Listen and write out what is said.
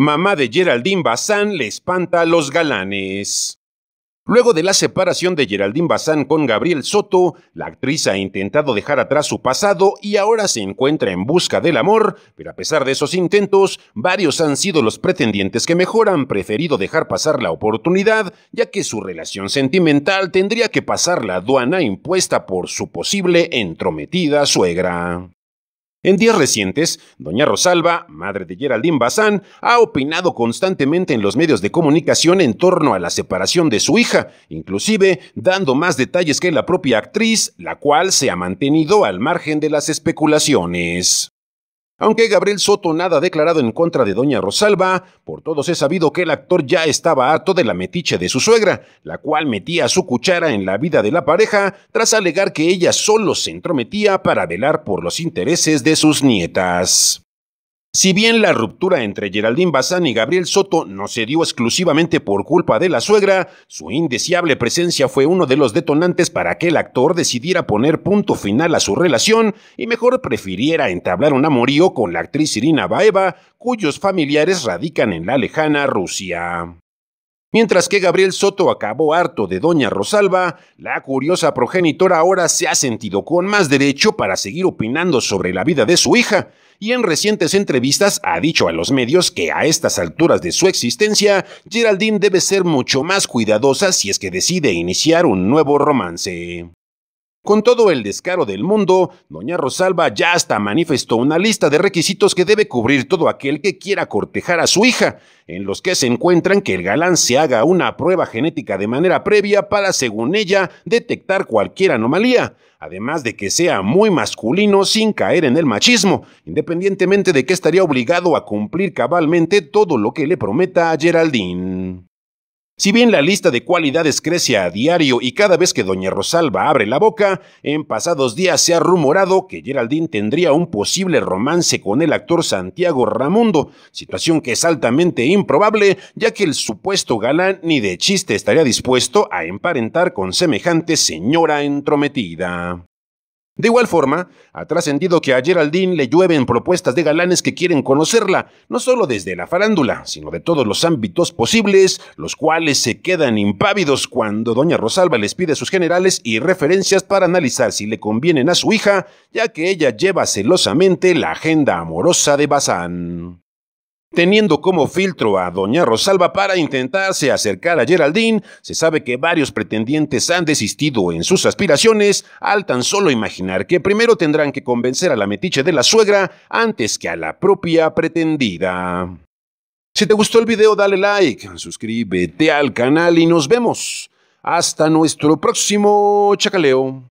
mamá de Geraldine Bazán le espanta a los galanes. Luego de la separación de Geraldine Bazán con Gabriel Soto, la actriz ha intentado dejar atrás su pasado y ahora se encuentra en busca del amor, pero a pesar de esos intentos, varios han sido los pretendientes que mejor han preferido dejar pasar la oportunidad, ya que su relación sentimental tendría que pasar la aduana impuesta por su posible entrometida suegra. En días recientes, doña Rosalba, madre de Geraldine Bazán, ha opinado constantemente en los medios de comunicación en torno a la separación de su hija, inclusive dando más detalles que la propia actriz, la cual se ha mantenido al margen de las especulaciones. Aunque Gabriel Soto nada ha declarado en contra de Doña Rosalba, por todos es sabido que el actor ya estaba harto de la metiche de su suegra, la cual metía su cuchara en la vida de la pareja tras alegar que ella solo se entrometía para velar por los intereses de sus nietas. Si bien la ruptura entre Geraldine Bazán y Gabriel Soto no se dio exclusivamente por culpa de la suegra, su indeseable presencia fue uno de los detonantes para que el actor decidiera poner punto final a su relación y mejor prefiriera entablar un amorío con la actriz Irina Baeva, cuyos familiares radican en la lejana Rusia. Mientras que Gabriel Soto acabó harto de Doña Rosalba, la curiosa progenitora ahora se ha sentido con más derecho para seguir opinando sobre la vida de su hija, y en recientes entrevistas ha dicho a los medios que a estas alturas de su existencia, Geraldine debe ser mucho más cuidadosa si es que decide iniciar un nuevo romance. Con todo el descaro del mundo, doña Rosalba ya hasta manifestó una lista de requisitos que debe cubrir todo aquel que quiera cortejar a su hija, en los que se encuentran que el galán se haga una prueba genética de manera previa para, según ella, detectar cualquier anomalía, además de que sea muy masculino sin caer en el machismo, independientemente de que estaría obligado a cumplir cabalmente todo lo que le prometa a Geraldine. Si bien la lista de cualidades crece a diario y cada vez que Doña Rosalba abre la boca, en pasados días se ha rumorado que Geraldine tendría un posible romance con el actor Santiago Ramundo, situación que es altamente improbable, ya que el supuesto galán ni de chiste estaría dispuesto a emparentar con semejante señora entrometida. De igual forma, ha trascendido que a Geraldine le llueven propuestas de galanes que quieren conocerla, no solo desde la farándula, sino de todos los ámbitos posibles, los cuales se quedan impávidos cuando doña Rosalba les pide sus generales y referencias para analizar si le convienen a su hija, ya que ella lleva celosamente la agenda amorosa de Bazán. Teniendo como filtro a Doña Rosalba para intentarse acercar a Geraldine, se sabe que varios pretendientes han desistido en sus aspiraciones al tan solo imaginar que primero tendrán que convencer a la metiche de la suegra antes que a la propia pretendida. Si te gustó el video dale like, suscríbete al canal y nos vemos. Hasta nuestro próximo chacaleo.